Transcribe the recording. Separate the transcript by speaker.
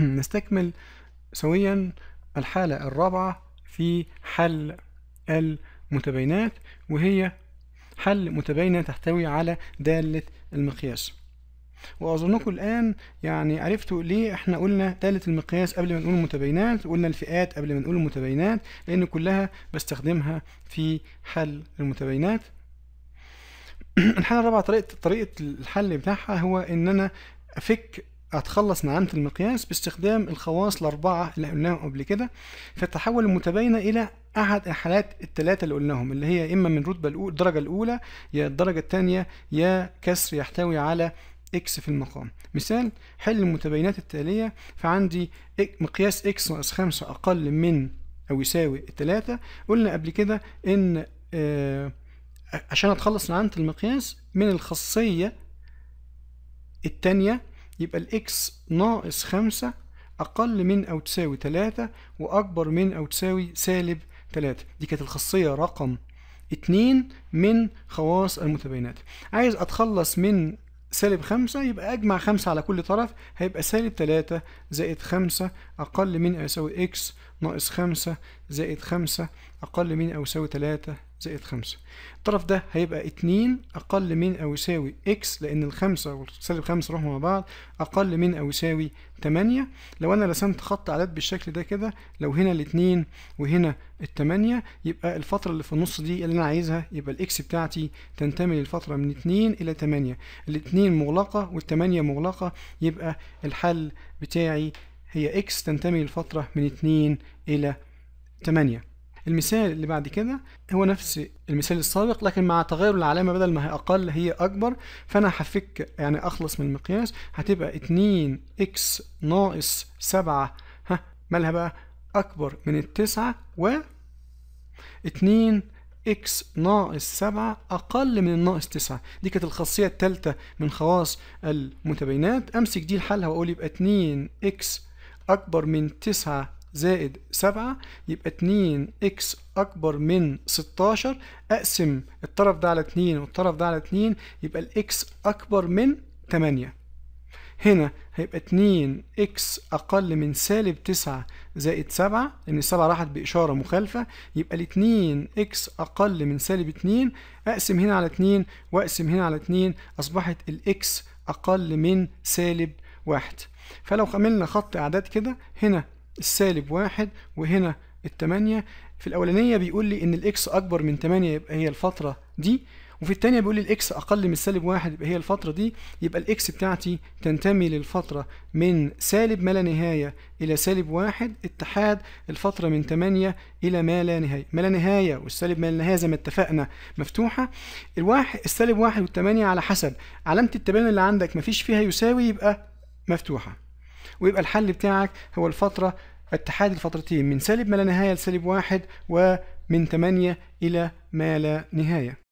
Speaker 1: نستكمل سويا الحالة الرابعة في حل المتباينات وهي حل متباينة تحتوي على دالة المقياس وأظنكم الآن يعني عرفتوا ليه إحنا قلنا دالة المقياس قبل ما نقول المتبينات وقلنا الفئات قبل ما نقول المتبينات لأن كلها بستخدمها في حل المتباينات الحالة الرابعة طريقة طريقة الحل بتاعها هو إن أنا أفك هتخلص عامة المقياس باستخدام الخواص الأربعة اللي قلناهم قبل كده فتتحول المتباينة إلى أحد الحالات الثلاثة اللي قلناهم اللي هي إما من رتبة الدرجة الأولى يا الدرجة الثانية يا كسر يحتوي على إكس في المقام مثال حل المتباينات التالية فعندي مقياس إكس ناقص خمسة أقل من أو يساوي التلاتة قلنا قبل كده إن آه، عشان أتخلص من عامة المقياس من الخاصية الثانية يبقى الإكس ناقص خمسة أقل من أو تساوي ثلاثة وأكبر من أو تساوي سالب ثلاثة دي كانت الخاصية رقم اتنين من خواص المتباينات عايز أتخلص من سالب خمسة يبقى أجمع خمسة على كل طرف هيبقى سالب ثلاثة زائد خمسة أقل من أو يساوي إكس ناقص خمسة زائد خمسة أقل من أو يساوي ثلاثة زائد خمسة الطرف ده هيبقى اتنين أقل من أو يساوي إكس لأن الخمسة والسالب خمسة روح مع بعض أقل من أو يساوي تمانية لو أنا رسمت خط عدد بالشكل ده كده لو هنا الاتنين وهنا التمانية يبقى الفترة اللي في النص دي اللي أنا عايزها يبقى الإكس بتاعتي تنتمي للفترة من اتنين إلى تمانية الاتنين مغلقة والتمانية مغلقة يبقى الحل بتاعي هي إكس تنتمي للفترة من اتنين إلى تمانية المثال اللي بعد كده هو نفس المثال السابق لكن مع تغير العلامة بدل ما هي أقل هي أكبر فأنا هفك يعني أخلص من المقياس هتبقى 2 إكس ناقص 7 ها مالها بقى أكبر من التسعة و 2 إكس ناقص 7 أقل من الناقص 9 دي كانت الخاصية الثالثة من خواص المتباينات أمسك دي لحالها وأقول يبقى 2 إكس أكبر من 9 زائد 7 يبقى 2 اكس اكبر من 16 اقسم الطرف ده على 2 والطرف ده على 2 يبقى الاكس اكبر من 8 هنا هيبقى 2 اكس اقل من سالب 9 زائد 7 لان 7 راحت باشاره مخالفه يبقى ال 2 اكس اقل من سالب 2 اقسم هنا على 2 واقسم هنا على 2 اصبحت الاكس اقل من سالب 1 فلو عملنا خط اعداد كده هنا السالب واحد وهنا التمانية في الأولانية بيقول لي إن الإكس أكبر من تمانية يبقى هي الفترة دي وفي الثانيه بيقول لي الاكس اقل من سالب واحد يبقى هي الفتره دي يبقى الاكس بتاعتي تنتمي للفتره من سالب ما لا نهايه الى سالب واحد اتحاد الفتره من 8 الى ما لا نهايه ما لا نهايه والسالب ما لا نهايه زي ما اتفقنا مفتوحه الواحد السالب واحد والتمانية على حسب علامه التباين اللي عندك مفيش فيها يساوي يبقى مفتوحه ويبقى الحل بتاعك هو الفترة اتحاد الفترتين من سالب ما لا نهاية لسالب واحد ومن 8 إلى ما لا نهاية